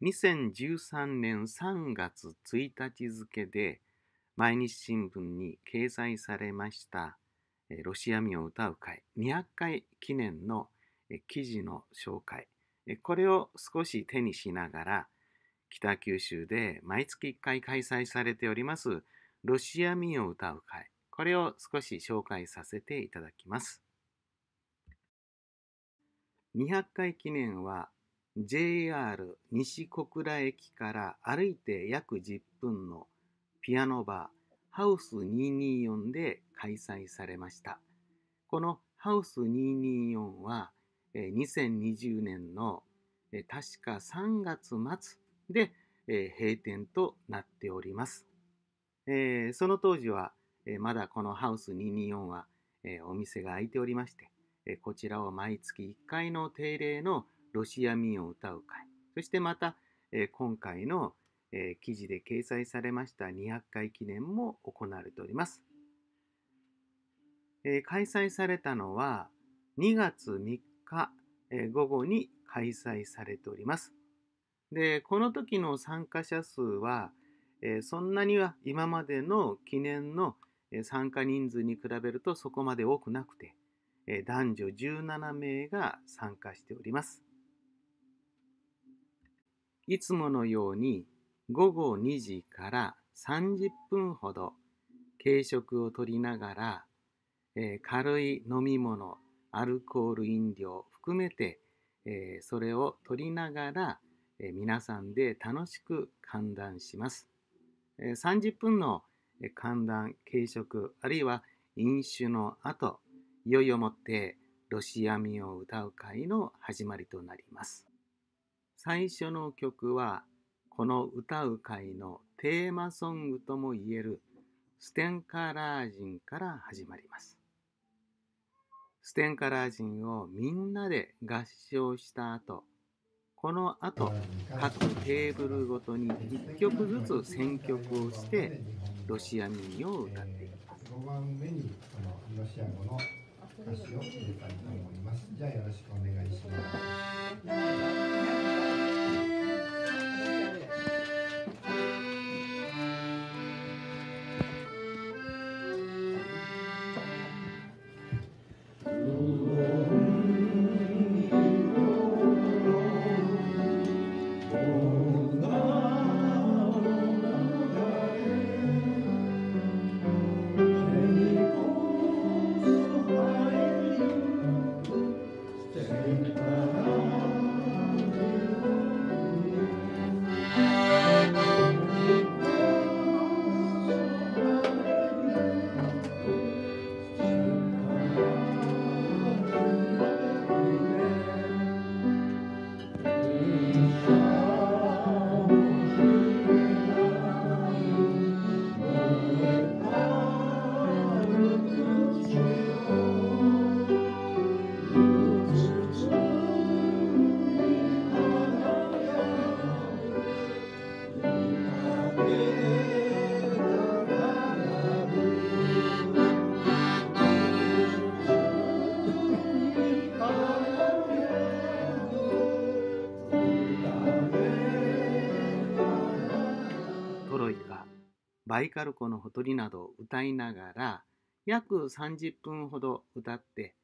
2013年3月1日付で毎日新聞に掲載されましたロシア民を歌う会200回記念の記事の紹介これを少し手にしながら北九州で毎月1回開催されておりますロシア民を歌う会これを少し紹介させていただきます200回記念は JR 西小倉駅から歩いて約10分のピアノバーハウス224で開催されました。このハウス224は2020年の確か3月末で閉店となっております。その当時はまだこのハウス224はお店が開いておりましてこちらを毎月1回の定例のロシア民謡を歌う会そしてまた、え今回の、え記事で掲載されました200回記念も行われております、え開催されたのは2月3日、え午後に開催されておりますでこの時の参加者数は、えそんなには今までの記念の参加人数に比べるとそこまで多くなくて、男女17名が参加しております。いつものように午後2時から30分ほど軽食をとりながら、えー、軽い飲み物アルコール飲料含めて、えー、それをとりながら、えー、皆さんで楽しく観覧します、え30分の観覧軽食あるいは飲酒の後いよいよもってロシア民を歌う会の始まりとなります最初の曲はこの歌う会のテーマソングともいえるステンカラージンから始まります。ステンカラージンをみんなで合唱した後、この後、各テーブルごとに1曲ずつ選曲をして、ロシア民謡を歌っていきます。5番目にこのロシア語の歌詞を入れたいと思います。じゃあよろしくお願いします。バイカル湖のほとりなどを歌いながら、約30分ほど歌って、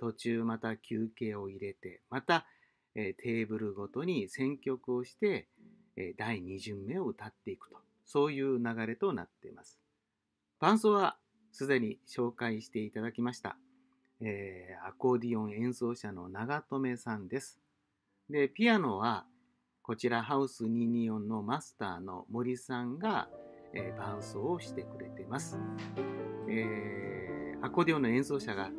途中また休憩を入れて、またテーブルごとに選曲をして、第2巡目を歌っていくと、そういう流れとなっています。伴奏はすでに紹介していただきました、えー、アコーディオン演奏者の長留さんです。で、ピアノはこちらハウス224のマスターの森さんが、えー、伴奏をしてくれています、えー、アコーディオンの演奏者が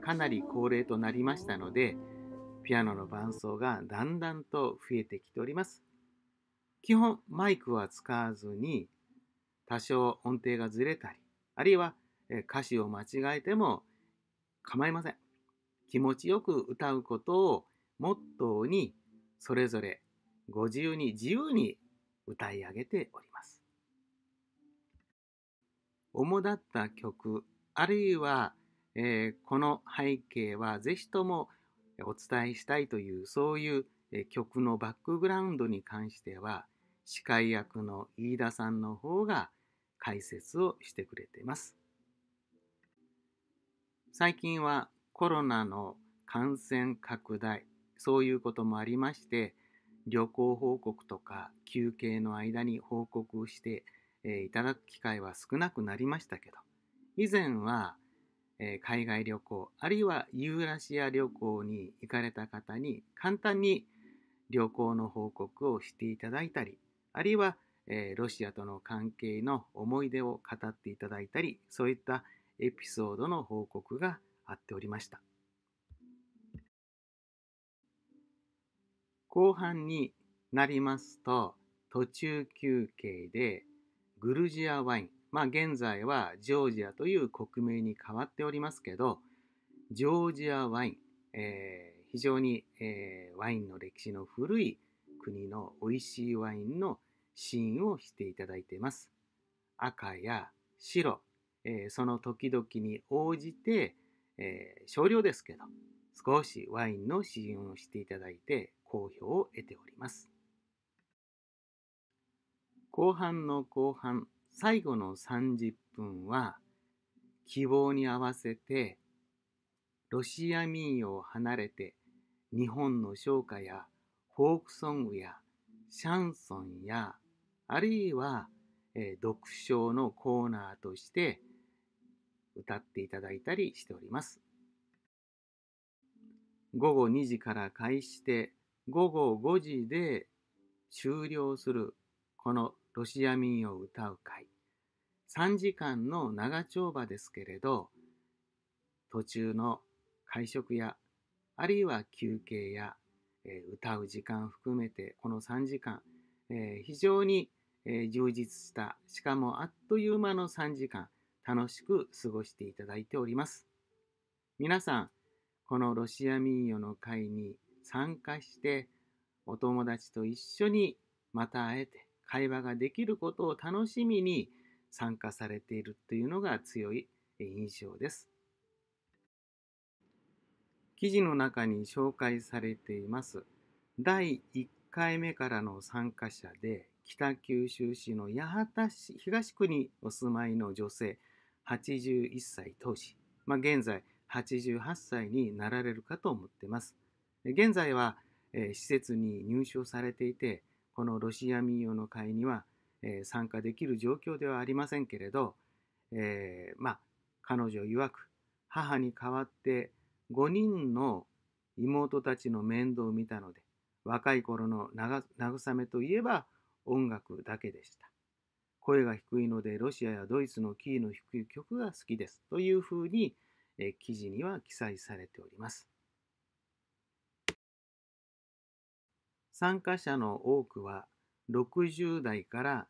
かなり高齢となりましたのでピアノの伴奏がだんだんと増えてきております基本マイクは使わずに多少音程がずれたりあるいは歌詞を間違えても構いません気持ちよく歌うことをモットーにそれぞれご自由に自由に歌い上げております主だった曲あるいは、えー、この背景は是非ともお伝えしたいというそういう曲のバックグラウンドに関しては司会役の飯田さんの方が解説をしてくれています。最近はコロナの感染拡大そういうこともありまして旅行報告とか休憩の間に報告してえいただく機会は少なくなりましたけど以前は、え海外旅行あるいはユーラシア旅行に行かれた方に簡単に旅行の報告をしていただいたりあるいは、えロシアとの関係の思い出を語っていただいたりそういったエピソードの報告があっておりました後半になりますと途中休憩でグルジアワイン。まあ、現在はジョージアという国名に変わっておりますけど、ジョージアワイン。えー、非常に、えー、ワインの歴史の古い国の美味しいワインの試飲をしていただいています。赤や白、えー、その時々に応じて、え少量ですけど、少しワインの試飲をしていただいて好評を得ております。後半の後半、最後の30分は、希望に合わせて、ロシア民謡を離れて、日本の唱歌やフォークソングやシャンソンや、あるいは、えー、読書のコーナーとして歌っていただいたりしております。午後2時から開始して、午後5時で終了するこのロシア民謡を歌う会3時間の長丁場ですけれど途中の会食やあるいは休憩や、え歌う時間含めてこの3時間、え非常に、え充実したしかもあっという間の3時間楽しく過ごしていただいております皆さんこのロシア民謡の会に参加してお友達と一緒にまた会えて会話ができることを楽しみに参加されているというのが強い印象です。記事の中に紹介されています第1回目からの参加者で北九州市の八幡市東区にお住まいの女性81歳当時、まあ、現在88歳になられるかと思ってます現在は、施設に入所されていてこのロシア民謡の会には、えー、参加できる状況ではありませんけれど、えー、まあ彼女曰く母に代わって5人の妹たちの面倒を見たので若い頃の慰めといえば音楽だけでした。声が低いのでロシアやドイツのキーの低い曲が好きですというふうに、え記事には記載されております。参加者の多くは60代から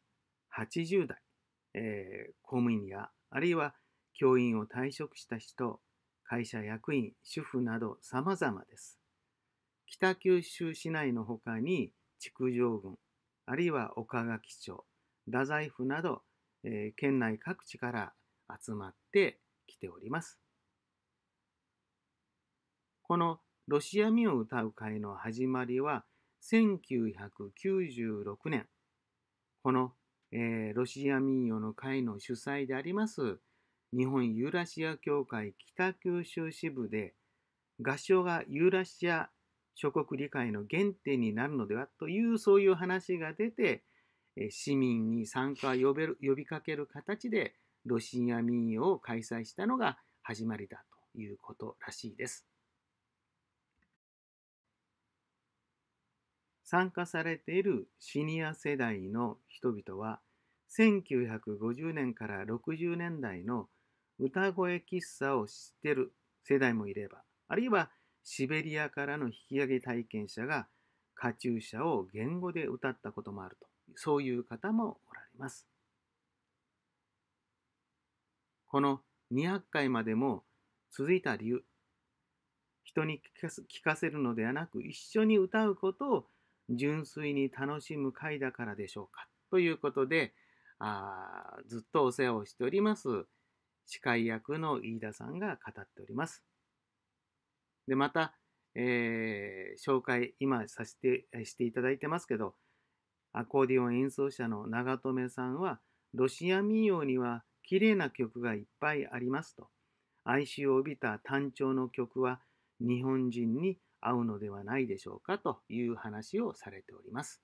80代、えー、公務員やあるいは教員を退職した人、会社役員、主婦など様々です。北九州市内の他に築城郡、あるいは岡垣町、太宰府など、えー、県内各地から集まってきております。このロシア民を歌う会の始まりは1996年、この、えー、ロシア民謡の会の主催であります、日本ユーラシア協会北九州支部で、合唱がユーラシア諸国理解の原点になるのではというそういう話が出て、市民に参加を呼べる呼びかける形でロシア民謡を開催したのが始まりだということらしいです。参加されているシニア世代の人々は1950年から60年代の歌声喫茶を知ってる世代もいればあるいはシベリアからの引き上げ体験者がカチューシャを言語で歌ったこともあるとそういう方もおられます。この200回までも続いた理由人に聞かせるのではなく一緒に歌うことを純粋に楽しむ会だからでしょうか。ということで、あずっとお世話をしております、司会役の飯田さんが語っております。で、また、えー、紹介、今させて、していただいてますけど、アコーディオン演奏者の長留さんは、ロシア民謡には綺麗な曲がいっぱいありますと。哀愁を帯びた単調の曲は日本人に合うのではないでしょうかという話をされております。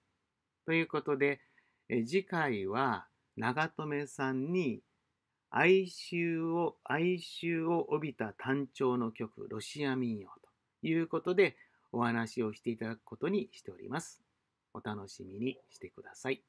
ということで、え次回は長留さんに哀愁を、哀愁を帯びた単調の曲、ロシア民謡ということでお話をしていただくことにしております。お楽しみにしてください。